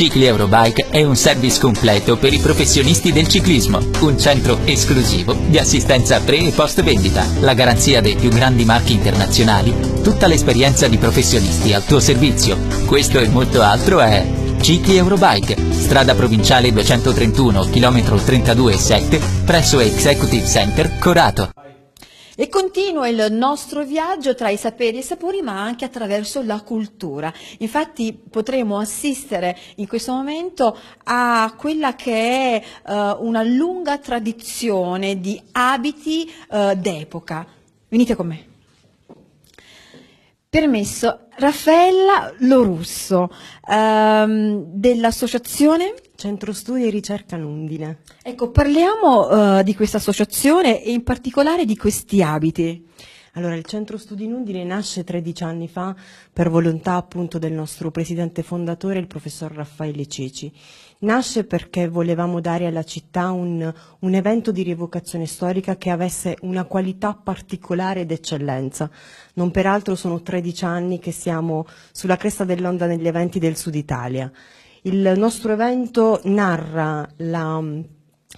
Cicli Eurobike è un service completo per i professionisti del ciclismo, un centro esclusivo di assistenza pre e post vendita, la garanzia dei più grandi marchi internazionali, tutta l'esperienza di professionisti al tuo servizio. Questo e molto altro è Cicli Eurobike, strada provinciale 231, km 32,7, presso Executive Center Corato. E continua il nostro viaggio tra i saperi e i sapori, ma anche attraverso la cultura. Infatti potremo assistere in questo momento a quella che è eh, una lunga tradizione di abiti eh, d'epoca. Venite con me. Permesso, Raffaella Lorusso, ehm, dell'associazione Centro Studi e Ricerca Lundine. Ecco, parliamo eh, di questa associazione e in particolare di questi abiti. Allora, il Centro Studi in Udine nasce 13 anni fa per volontà appunto del nostro presidente fondatore, il professor Raffaele Ceci. Nasce perché volevamo dare alla città un, un evento di rievocazione storica che avesse una qualità particolare ed eccellenza. Non peraltro sono 13 anni che siamo sulla cresta dell'onda negli eventi del Sud Italia. Il nostro evento narra la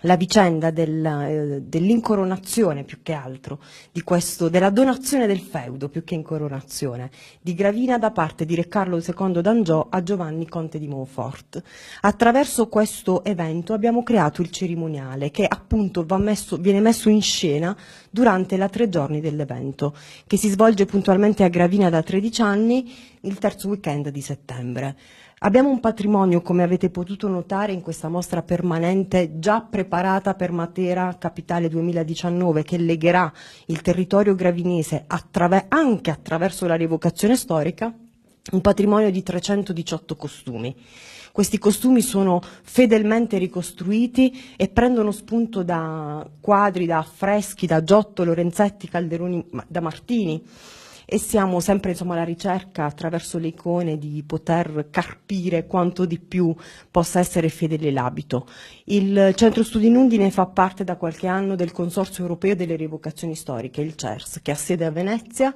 la vicenda del, eh, dell'incoronazione più che altro, questo, della donazione del feudo più che incoronazione, di Gravina da parte di Re Carlo II d'Angiò a Giovanni Conte di Monfort. Attraverso questo evento abbiamo creato il cerimoniale che appunto messo, viene messo in scena durante la tre giorni dell'evento, che si svolge puntualmente a Gravina da 13 anni il terzo weekend di settembre. Abbiamo un patrimonio, come avete potuto notare, in questa mostra permanente già presente preparata per Matera Capitale 2019 che legherà il territorio gravinese attraver anche attraverso la rievocazione storica un patrimonio di 318 costumi. Questi costumi sono fedelmente ricostruiti e prendono spunto da quadri, da affreschi, da Giotto, Lorenzetti, Calderoni, da Martini e siamo sempre insomma, alla ricerca attraverso le icone di poter carpire quanto di più possa essere fedele l'abito. Il Centro Studi Nundine fa parte da qualche anno del Consorzio Europeo delle Rievocazioni Storiche, il CERS, che ha sede a Venezia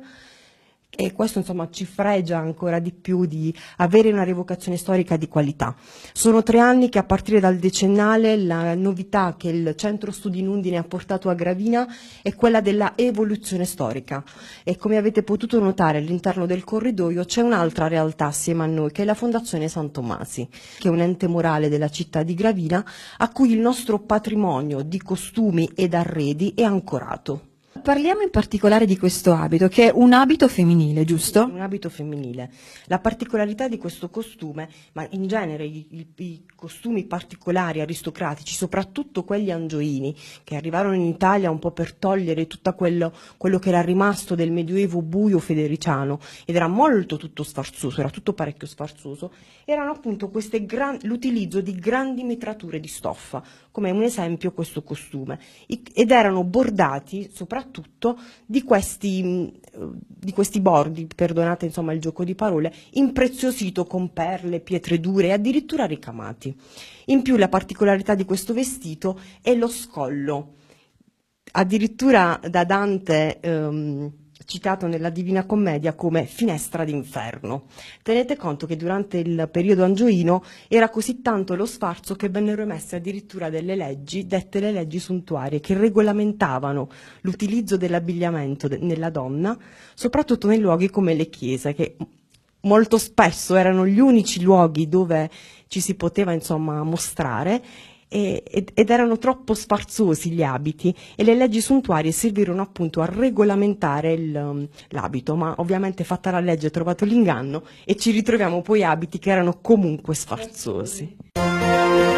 e questo insomma ci fregia ancora di più di avere una revocazione storica di qualità. Sono tre anni che a partire dal decennale la novità che il centro studi in Undine ha portato a Gravina è quella della evoluzione storica e come avete potuto notare all'interno del corridoio c'è un'altra realtà assieme a noi che è la Fondazione San Tomasi, che è un ente morale della città di Gravina a cui il nostro patrimonio di costumi ed arredi è ancorato. Parliamo in particolare di questo abito, che è un abito femminile, giusto? Sì, un abito femminile. La particolarità di questo costume, ma in genere i, i, i, costumi particolari aristocratici, soprattutto quelli angioini, che arrivarono in Italia un po' per togliere tutto quello, quello che era rimasto del medioevo buio federiciano, ed era molto tutto sfarzoso, era tutto parecchio sfarzoso, erano appunto gran, l'utilizzo di grandi metrature di stoffa, come un esempio questo costume, ed erano bordati soprattutto soprattutto di questi, mm, di questi bordi, perdonate insomma il gioco di parole, impreziosito con perle, pietre dure e addirittura ricamati. In più la particolarità di questo vestito è lo scollo, addirittura da Dante... Ehm, citato nella Divina Commedia come finestra d'inferno. Tenete conto che durante il periodo angioino era così tanto lo sfarzo che vennero emesse addirittura delle leggi, dette le leggi suntuarie, che regolamentavano l'utilizzo dell'abbigliamento de- nella donna, soprattutto nei luoghi come le chiese, che molto spesso erano gli unici luoghi dove ci si poteva insomma mostrare e, ed, erano troppo sfarzosi gli abiti e le leggi suntuarie servirono appunto a regolamentare il, um, l'abito, ma ovviamente fatta la legge è trovato l'inganno e ci ritroviamo poi abiti che erano comunque sfarzosi.